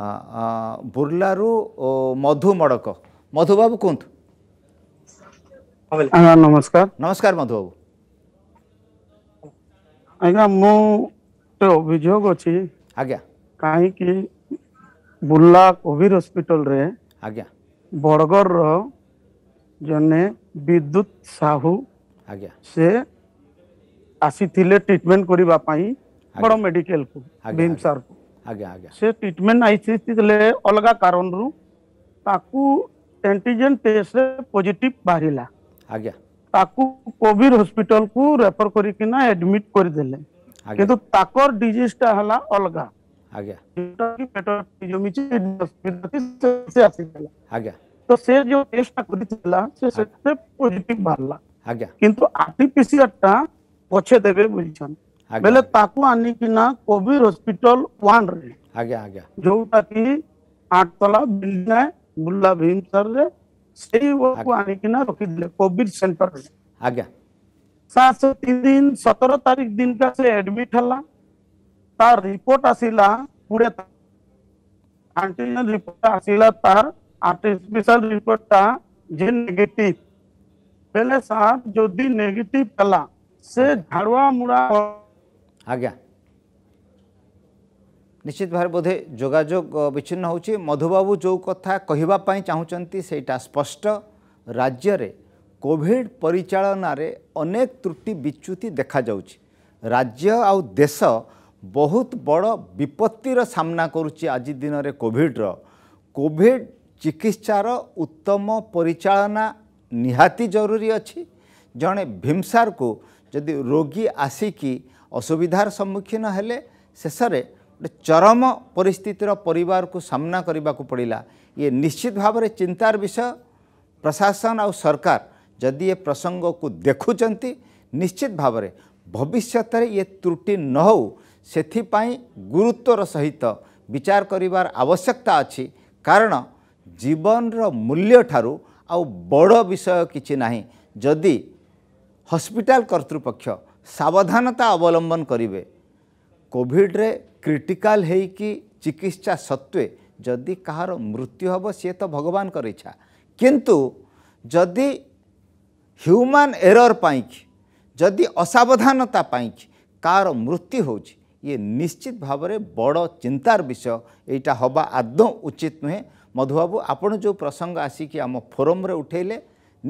ବୁର୍ଲାରୁ ମଧୁ ମଡ଼କ ମଧୁବାବୁ କୁହନ୍ତୁ ନମସ୍କାର ନମସ୍କାର ମଧୁବାବୁ ଆଜ୍ଞା ମୁଁ ଗୋଟେ ଅଭିଯୋଗ ଅଛି ଆଜ୍ଞା କାହିଁକି ବୁର୍ଲା କୋଭିଡ଼ ହସ୍ପିଟାଲରେ ଆଜ୍ଞା ବରଗଡ଼ର ଜଣେ ବିଦ୍ୟୁତ ସାହୁ ଆଜ୍ଞା ସେ ଆସିଥିଲେ ଟ୍ରିଟମେଣ୍ଟ କରିବା ପାଇଁ ବଡ଼ ମେଡିକାଲକୁ ଭୀମ ସାର୍କୁ ଆଜ୍ଞା ଆଜ୍ଞା ସେ ଟ୍ରିଟମେଣ୍ଟ ଆଇସିସି ଦେଲେ ଅଲଗା କାରଣରୁ ତାକୁ ଆଣ୍ଟିଜେନ୍ ଟେଷ୍ଟରେ ପଜିଟିଭ ବାହାରିଲା ଆଜ୍ଞା ତାକୁ କୋଭିଡ ହସ୍ପିଟାଲକୁ ରେଫର କରିକିନା ଆଡମିଟ୍ କରିଦେଲେ କିନ୍ତୁ ତାଙ୍କର ଡିଜିଜଟା ହେଲା ଅଲଗା ଆଜ୍ଞା ଯୋଉଟାକି ପେଟ ଜମିଛି ସେ ଆସିଥିଲା ଆଜ୍ଞା ତ ସେ ଯୋଉ ଟେଷ୍ଟଟା କରିଥିଲା ସେ ସେଥିରେ ପଜିଟିଭ ବାହାରିଲା ଆଜ୍ଞା କିନ୍ତୁ ଆର୍ଟିପିସିଆରଟା ପଛେ ଦେବେ ବୁଝିଛନ୍ତି ବେଲେ ତାକୁ ଆଣିକିନା କୋଭିଡ ହସ୍ପିଟାଲ ୱାନରେ ଆଜ୍ଞା ଆଜ୍ଞା ଯୋଉଟା କି ଆଠତଲା ବିଲ୍ଡିଂ ବୁର୍ଲା ଭୀମସରରେ ସେଇ ୱାକୁ ଆଣିକିନା ରଖିଥିଲେ କୋଭିଡ ସେଣ୍ଟରରେ ଆଜ୍ଞା ସାର୍ ସେ ତିନି ଦିନ ସତର ତାରିଖ ଦିନକା ସେ ଆଡମିଟ ହେଲା ତାର ରିପୋର୍ଟ ଆସିଲା କୋଡ଼ିଏ ଆଣ୍ଟିଜେନ୍ ରିପୋର୍ଟ ଆସିଲା ତାର ଆର୍ଟିଫିସିଆଲ ରିପୋର୍ଟଟା ଯେ ନେଗେଟିଭ ବେଲେ ସାର୍ ଯଦି ନେଗେଟିଭ ହେଲା ସେ ଝାଡ଼ୁଆ ମୁଡ଼ା ଆଜ୍ଞା ନିଶ୍ଚିତ ଭାବରେ ବୋଧେ ଯୋଗାଯୋଗ ବିଚ୍ଛିନ୍ନ ହେଉଛି ମଧୁବାବୁ ଯେଉଁ କଥା କହିବା ପାଇଁ ଚାହୁଁଛନ୍ତି ସେଇଟା ସ୍ପଷ୍ଟ ରାଜ୍ୟରେ କୋଭିଡ଼ ପରିଚାଳନାରେ ଅନେକ ତ୍ରୁଟି ବିଚ୍ୟୁତି ଦେଖାଯାଉଛି ରାଜ୍ୟ ଆଉ ଦେଶ ବହୁତ ବଡ଼ ବିପତ୍ତିର ସାମ୍ନା କରୁଛି ଆଜି ଦିନରେ କୋଭିଡ଼ର କୋଭିଡ଼ ଚିକିତ୍ସାର ଉତ୍ତମ ପରିଚାଳନା ନିହାତି ଜରୁରୀ ଅଛି ଜଣେ ଭୀମସାରକୁ ଯଦି ରୋଗୀ ଆସିକି ଅସୁବିଧାର ସମ୍ମୁଖୀନ ହେଲେ ଶେଷରେ ଗୋଟେ ଚରମ ପରିସ୍ଥିତିର ପରିବାରକୁ ସାମ୍ନା କରିବାକୁ ପଡ଼ିଲା ଇଏ ନିଶ୍ଚିତ ଭାବରେ ଚିନ୍ତାର ବିଷୟ ପ୍ରଶାସନ ଆଉ ସରକାର ଯଦି ଏ ପ୍ରସଙ୍ଗକୁ ଦେଖୁଛନ୍ତି ନିଶ୍ଚିତ ଭାବରେ ଭବିଷ୍ୟତରେ ଇଏ ତ୍ରୁଟି ନ ହେଉ ସେଥିପାଇଁ ଗୁରୁତ୍ୱର ସହିତ ବିଚାର କରିବାର ଆବଶ୍ୟକତା ଅଛି କାରଣ ଜୀବନର ମୂଲ୍ୟଠାରୁ ଆଉ ବଡ଼ ବିଷୟ କିଛି ନାହିଁ ଯଦି ହସ୍ପିଟାଲ କର୍ତ୍ତୃପକ୍ଷ ସାବଧାନତା ଅବଲମ୍ବନ କରିବେ କୋଭିଡ଼ରେ କ୍ରିଟିକାଲ ହେଇକି ଚିକିତ୍ସା ସତ୍ତ୍ୱେ ଯଦି କାହାର ମୃତ୍ୟୁ ହେବ ସିଏ ତ ଭଗବାନଙ୍କର ଇଚ୍ଛା କିନ୍ତୁ ଯଦି ହ୍ୟୁମାନ ଏରର୍ ପାଇଁକି ଯଦି ଅସାବଧାନତା ପାଇଁକି କାହାର ମୃତ୍ୟୁ ହେଉଛି ଇଏ ନିଶ୍ଚିତ ଭାବରେ ବଡ଼ ଚିନ୍ତାର ବିଷୟ ଏଇଟା ହେବା ଆଦୌ ଉଚିତ ନୁହେଁ ମଧୁବାବୁ ଆପଣ ଯେଉଁ ପ୍ରସଙ୍ଗ ଆସିକି ଆମ ଫୋରମ୍ରେ ଉଠାଇଲେ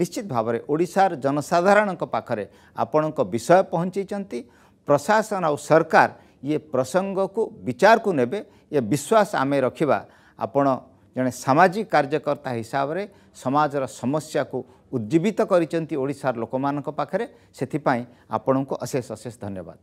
ନିଶ୍ଚିତ ଭାବରେ ଓଡ଼ିଶାର ଜନସାଧାରଣଙ୍କ ପାଖରେ ଆପଣଙ୍କ ବିଷୟ ପହଞ୍ଚାଇଛନ୍ତି ପ୍ରଶାସନ ଆଉ ସରକାର ଇଏ ପ୍ରସଙ୍ଗକୁ ବିଚାରକୁ ନେବେ ଏ ବିଶ୍ୱାସ ଆମେ ରଖିବା ଆପଣ ଜଣେ ସାମାଜିକ କାର୍ଯ୍ୟକର୍ତ୍ତା ହିସାବରେ ସମାଜର ସମସ୍ୟାକୁ ଉଜ୍ଜୀବିତ କରିଛନ୍ତି ଓଡ଼ିଶାର ଲୋକମାନଙ୍କ ପାଖରେ ସେଥିପାଇଁ ଆପଣଙ୍କୁ ଅଶେଷ ଅଶେଷ ଧନ୍ୟବାଦ